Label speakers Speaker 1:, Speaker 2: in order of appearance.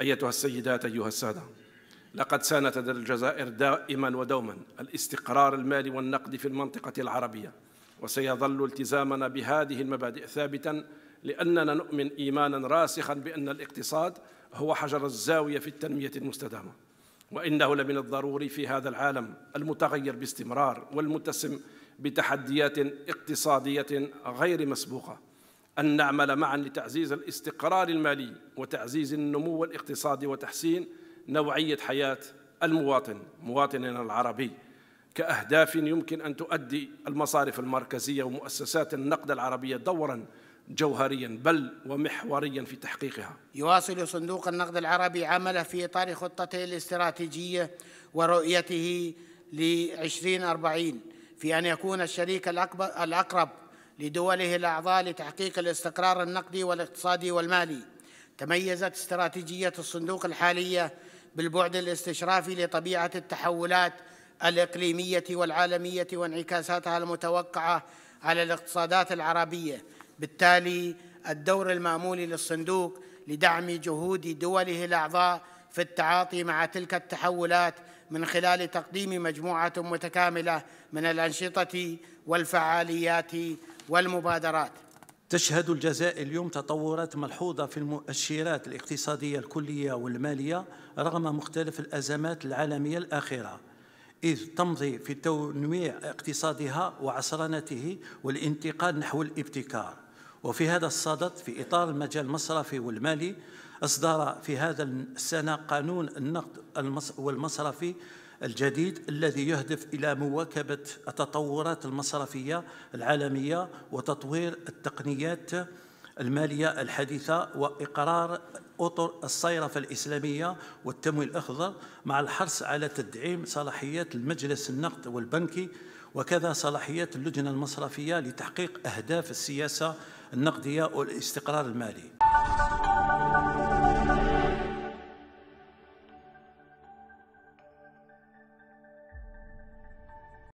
Speaker 1: أيتها السيدات أيها السادة لقد سانت الجزائر دائما ودوما الاستقرار المالي والنقد في المنطقة العربية وسيظل التزامنا بهذه المبادئ ثابتا لأننا نؤمن إيمانا راسخا بأن الاقتصاد هو حجر الزاوية في التنمية المستدامة وإنه لمن الضروري في هذا العالم المتغير باستمرار والمتسم بتحديات اقتصادية غير مسبوقة أن نعمل معا لتعزيز الاستقرار المالي وتعزيز النمو الاقتصادي وتحسين نوعية حياة المواطن مواطننا العربي كأهداف يمكن أن تؤدي المصارف المركزية ومؤسسات النقد العربية دوراً جوهريا بل ومحوريا في تحقيقها
Speaker 2: يواصل صندوق النقد العربي عمله في إطار خطته الاستراتيجية ورؤيته لعشرين أربعين في أن يكون الشريك الأقرب لدوله الأعضاء لتحقيق الاستقرار النقدي والاقتصادي والمالي تميزت استراتيجية الصندوق الحالية بالبعد الاستشرافي لطبيعة التحولات الإقليمية والعالمية وانعكاساتها المتوقعة على الاقتصادات العربية بالتالي الدور المامول للصندوق لدعم جهود دوله الأعضاء في التعاطي مع تلك التحولات من خلال تقديم مجموعة متكاملة من الأنشطة والفعاليات والمبادرات
Speaker 3: تشهد الجزائر اليوم تطورات ملحوظة في المؤشرات الاقتصادية الكلية والمالية رغم مختلف الأزمات العالمية الأخيرة إذ تمضي في تنويع اقتصادها وعصرنته والانتقال نحو الابتكار وفي هذا الصدد في إطار المجال المصرفي والمالي أصدر في هذا السنة قانون النقد والمصرفي الجديد الذي يهدف إلى مواكبة التطورات المصرفية العالمية وتطوير التقنيات المالية الحديثة وإقرار أطر الصيرفة الإسلامية والتمويل الأخضر مع الحرص على تدعيم صلاحيات المجلس النقد والبنكي وكذا صلاحيات اللجنة المصرفية لتحقيق أهداف السياسة النقدية والاستقرار المالي